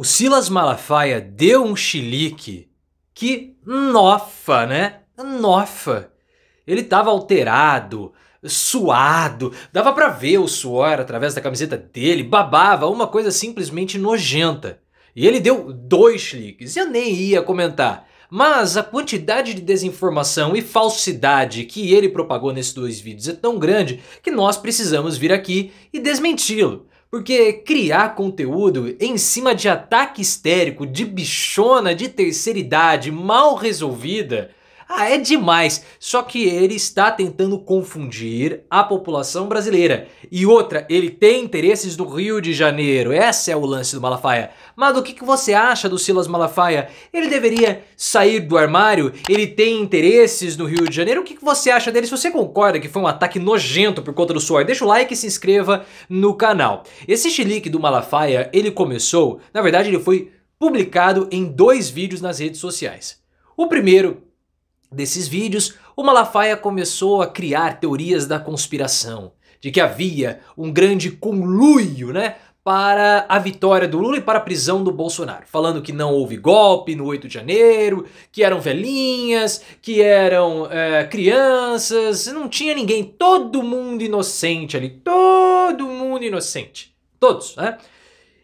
O Silas Malafaia deu um chilique que nofa, né? Nofa. Ele tava alterado, suado, dava para ver o suor através da camiseta dele, babava, uma coisa simplesmente nojenta. E ele deu dois chiliques. Eu nem ia comentar. Mas a quantidade de desinformação e falsidade que ele propagou nesses dois vídeos é tão grande que nós precisamos vir aqui e desmenti-lo. Porque criar conteúdo em cima de ataque histérico, de bichona de terceira idade mal resolvida, ah, é demais. Só que ele está tentando confundir a população brasileira. E outra, ele tem interesses do Rio de Janeiro. Esse é o lance do Malafaia. Mas o que, você acha do Silas Malafaia? Ele deveria sair do armário? Ele tem interesses no Rio de Janeiro? O que, que você acha dele? Se você concorda que foi um ataque nojento por conta do suor, deixa o like e se inscreva no canal. Esse chilique do Malafaia, ele começou... Na verdade, ele foi publicado em dois vídeos nas redes sociais. O primeiro desses vídeos, o Malafaia começou a criar teorias da conspiração, de que havia um grande conluio, né, para a vitória do Lula e para a prisão do Bolsonaro, falando que não houve golpe no 8 de janeiro, que eram velhinhas, que eram é, crianças, não tinha ninguém, todo mundo inocente ali, todo mundo inocente, todos, né?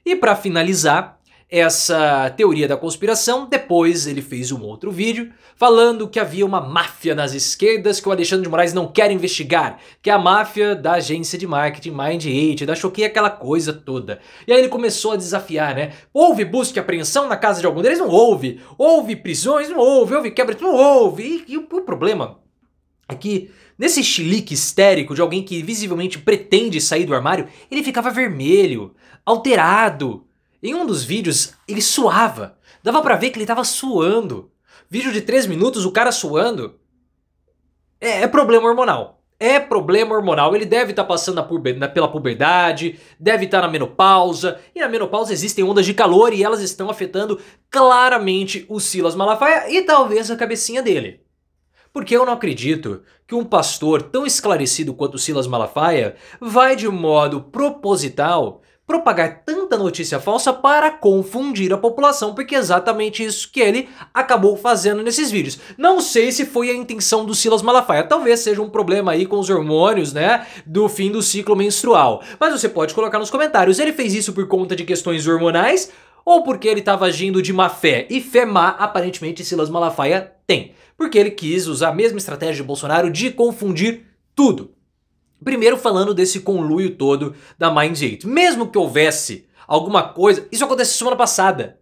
E para finalizar, essa teoria da conspiração. Depois ele fez um outro vídeo falando que havia uma máfia nas esquerdas que o Alexandre de Moraes não quer investigar, que é a máfia da agência de marketing Mind Eight, da Choquei, aquela coisa toda. E aí ele começou a desafiar, né? Houve busca e apreensão na casa de algum deles? Não houve. Houve prisões? Não houve. Houve quebra? Não houve. E, e o problema é que nesse chilique histérico de alguém que visivelmente pretende sair do armário, ele ficava vermelho, alterado, em um dos vídeos, ele suava. Dava para ver que ele tava suando. Vídeo de 3 minutos, o cara suando. É, é problema hormonal. É problema hormonal. Ele deve estar tá passando puber, na, pela puberdade, deve estar tá na menopausa. E na menopausa existem ondas de calor e elas estão afetando claramente o Silas Malafaia e talvez a cabecinha dele. Porque eu não acredito que um pastor tão esclarecido quanto Silas Malafaia vai de modo proposital propagar tanta notícia falsa para confundir a população, porque é exatamente isso que ele acabou fazendo nesses vídeos. Não sei se foi a intenção do Silas Malafaia, talvez seja um problema aí com os hormônios, né, do fim do ciclo menstrual. Mas você pode colocar nos comentários, ele fez isso por conta de questões hormonais ou porque ele estava agindo de má fé? E fé má, aparentemente, Silas Malafaia tem, porque ele quis usar a mesma estratégia de Bolsonaro de confundir tudo. Primeiro falando desse conluio todo da Mind 8. Mesmo que houvesse alguma coisa, isso aconteceu semana passada.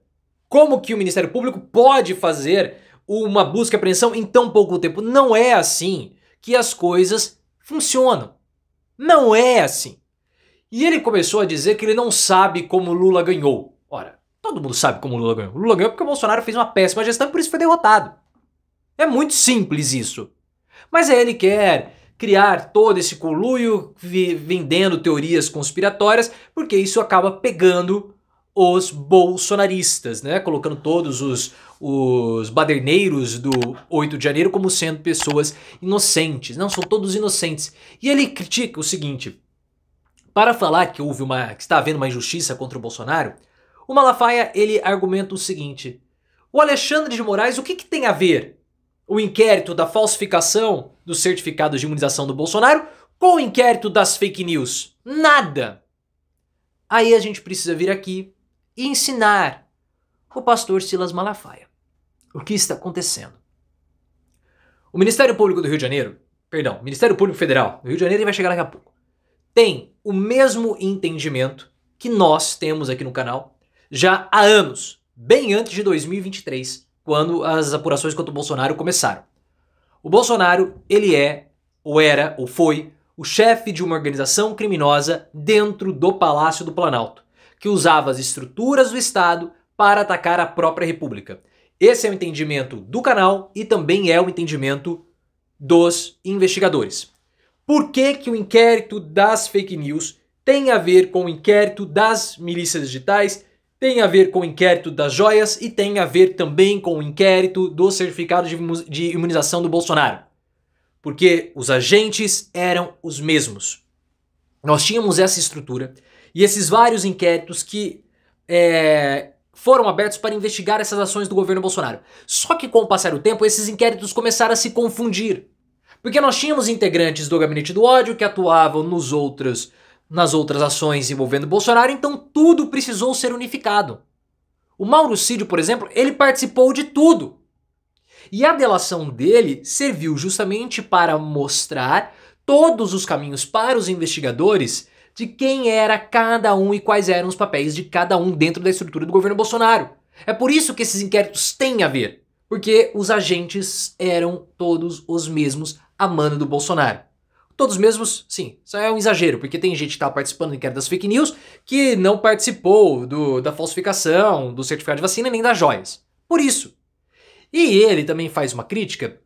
Como que o Ministério Público pode fazer uma busca e apreensão em tão pouco tempo? Não é assim que as coisas funcionam. Não é assim. E ele começou a dizer que ele não sabe como Lula ganhou. Ora, todo mundo sabe como Lula ganhou. Lula ganhou porque o Bolsonaro fez uma péssima gestão e por isso foi derrotado. É muito simples isso. Mas aí é, ele quer criar todo esse coluio vendendo teorias conspiratórias, porque isso acaba pegando os bolsonaristas, né? Colocando todos os, os baderneiros do 8 de janeiro como sendo pessoas inocentes. Não, são todos inocentes. E ele critica o seguinte: para falar que houve uma. que está havendo uma injustiça contra o Bolsonaro, o Malafaia ele argumenta o seguinte: o Alexandre de Moraes, o que, que tem a ver o inquérito da falsificação dos certificados de imunização do Bolsonaro com o inquérito das fake news. Nada! Aí a gente precisa vir aqui e ensinar o pastor Silas Malafaia o que está acontecendo. O Ministério Público do Rio de Janeiro, perdão, Ministério Público Federal do Rio de Janeiro, ele vai chegar daqui a pouco, tem o mesmo entendimento que nós temos aqui no canal já há anos, bem antes de 2023, quando as apurações contra o Bolsonaro começaram. O Bolsonaro, ele é, ou era, ou foi, o chefe de uma organização criminosa dentro do Palácio do Planalto, que usava as estruturas do Estado para atacar a própria República. Esse é o entendimento do canal e também é o entendimento dos investigadores. Por que, que o inquérito das fake news tem a ver com o inquérito das milícias digitais tem a ver com o inquérito das joias e tem a ver também com o inquérito do certificado de imunização do Bolsonaro. Porque os agentes eram os mesmos. Nós tínhamos essa estrutura e esses vários inquéritos que é, foram abertos para investigar essas ações do governo Bolsonaro. Só que com o passar do tempo, esses inquéritos começaram a se confundir. Porque nós tínhamos integrantes do gabinete do ódio que atuavam nos outros nas outras ações envolvendo Bolsonaro, então tudo precisou ser unificado. O Mauro Cidio, por exemplo, ele participou de tudo. E a delação dele serviu justamente para mostrar todos os caminhos para os investigadores de quem era cada um e quais eram os papéis de cada um dentro da estrutura do governo Bolsonaro. É por isso que esses inquéritos têm a ver, porque os agentes eram todos os mesmos a mano do Bolsonaro. Todos mesmos, sim. Isso é um exagero, porque tem gente que está participando do inquérito das fake news que não participou do, da falsificação, do certificado de vacina, nem das joias. Por isso. E ele também faz uma crítica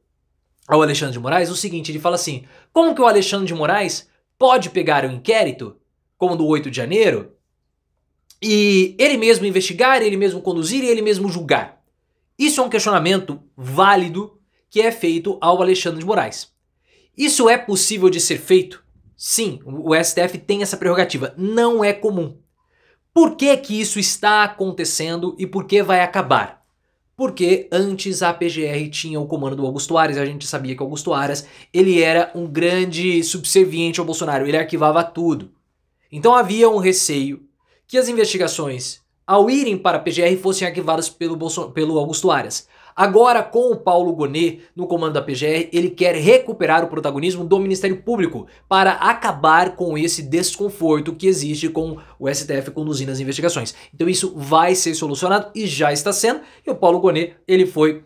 ao Alexandre de Moraes o seguinte: ele fala assim, como que o Alexandre de Moraes pode pegar um inquérito, como do 8 de janeiro, e ele mesmo investigar, ele mesmo conduzir e ele mesmo julgar? Isso é um questionamento válido que é feito ao Alexandre de Moraes. Isso é possível de ser feito? Sim, o STF tem essa prerrogativa. Não é comum. Por que, que isso está acontecendo e por que vai acabar? Porque antes a PGR tinha o comando do Augusto Aras, a gente sabia que o Augusto Aras ele era um grande subserviente ao Bolsonaro, ele arquivava tudo. Então havia um receio que as investigações ao irem para a PGR, fossem arquivadas pelo, pelo Augusto Arias. Agora, com o Paulo Gonet no comando da PGR, ele quer recuperar o protagonismo do Ministério Público para acabar com esse desconforto que existe com o STF conduzindo as investigações. Então isso vai ser solucionado e já está sendo. E o Paulo Gonet, ele foi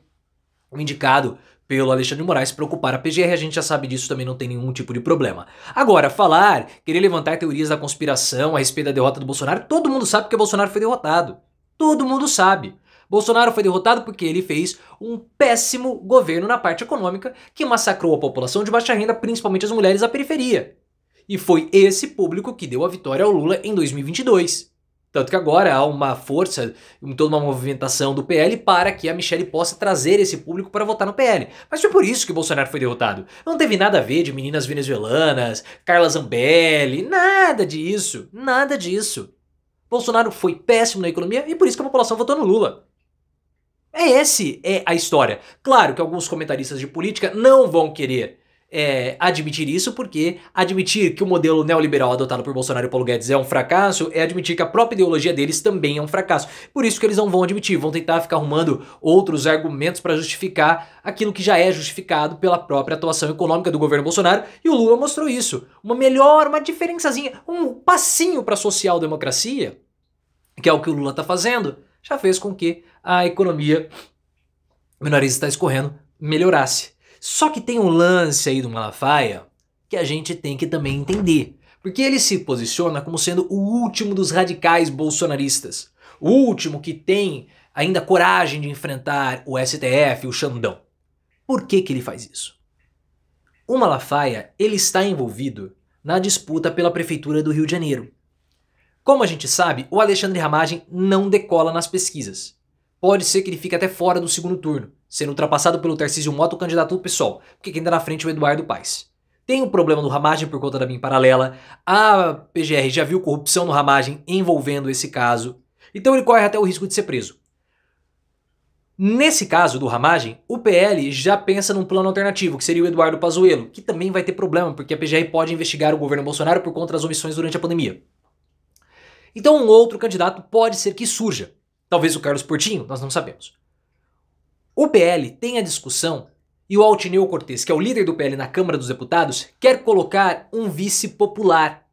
indicado pelo Alexandre de Moraes preocupar a PGR, a gente já sabe disso, também não tem nenhum tipo de problema. Agora, falar, querer levantar teorias da conspiração a respeito da derrota do Bolsonaro, todo mundo sabe porque Bolsonaro foi derrotado. Todo mundo sabe. Bolsonaro foi derrotado porque ele fez um péssimo governo na parte econômica que massacrou a população de baixa renda, principalmente as mulheres da periferia. E foi esse público que deu a vitória ao Lula em 2022. Tanto que agora há uma força, toda uma movimentação do PL para que a Michelle possa trazer esse público para votar no PL. Mas foi por isso que Bolsonaro foi derrotado. Não teve nada a ver de meninas venezuelanas, Carla Zambelli, nada disso. Nada disso. Bolsonaro foi péssimo na economia e por isso que a população votou no Lula. É esse é a história. Claro que alguns comentaristas de política não vão querer é, admitir isso, porque admitir que o modelo neoliberal adotado por Bolsonaro e Paulo Guedes é um fracasso é admitir que a própria ideologia deles também é um fracasso. Por isso que eles não vão admitir, vão tentar ficar arrumando outros argumentos para justificar aquilo que já é justificado pela própria atuação econômica do governo Bolsonaro, e o Lula mostrou isso. Uma melhor, uma diferençazinha, um passinho para a social-democracia, que é o que o Lula está fazendo, já fez com que a economia, meu nariz está escorrendo, melhorasse. Só que tem um lance aí do Malafaia que a gente tem que também entender. Porque ele se posiciona como sendo o último dos radicais bolsonaristas. O último que tem ainda coragem de enfrentar o STF, o Xandão. Por que, que ele faz isso? O Malafaia ele está envolvido na disputa pela Prefeitura do Rio de Janeiro. Como a gente sabe, o Alexandre Ramagem não decola nas pesquisas. Pode ser que ele fique até fora do segundo turno sendo ultrapassado pelo Tarcísio Moto candidato do PSOL, porque quem está na frente é o Eduardo Paes. Tem o um problema do Ramagem por conta da BIM paralela, a PGR já viu corrupção no Ramagem envolvendo esse caso, então ele corre até o risco de ser preso. Nesse caso do Ramagem, o PL já pensa num plano alternativo, que seria o Eduardo Pazuello, que também vai ter problema, porque a PGR pode investigar o governo Bolsonaro por conta das omissões durante a pandemia. Então um outro candidato pode ser que surja. Talvez o Carlos Portinho, nós não sabemos. O PL tem a discussão e o Altineu Cortes, que é o líder do PL na Câmara dos Deputados, quer colocar um vice popular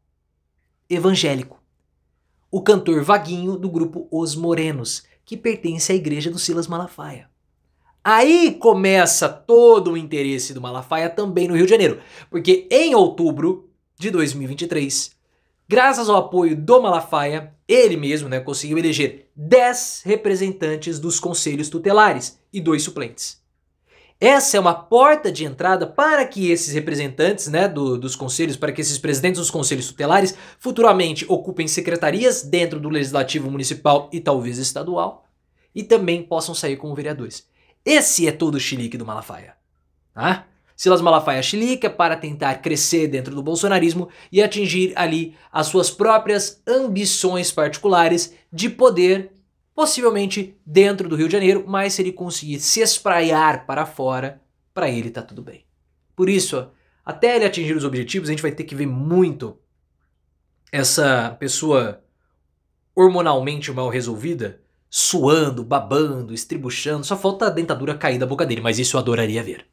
evangélico. O cantor Vaguinho do grupo Os Morenos, que pertence à igreja do Silas Malafaia. Aí começa todo o interesse do Malafaia também no Rio de Janeiro, porque em outubro de 2023, graças ao apoio do Malafaia, ele mesmo né, conseguiu eleger 10 representantes dos conselhos tutelares e dois suplentes. Essa é uma porta de entrada para que esses representantes né, do, dos conselhos, para que esses presidentes dos conselhos tutelares futuramente ocupem secretarias dentro do legislativo municipal e talvez estadual, e também possam sair como vereadores. Esse é todo o chilique do Malafaia. Tá? Silas Malafaia chilica para tentar crescer dentro do bolsonarismo e atingir ali as suas próprias ambições particulares de poder, possivelmente dentro do Rio de Janeiro, mas se ele conseguir se espraiar para fora, para ele tá tudo bem. Por isso, até ele atingir os objetivos, a gente vai ter que ver muito essa pessoa hormonalmente mal resolvida, suando, babando, estribuchando, só falta a dentadura cair da boca dele, mas isso eu adoraria ver.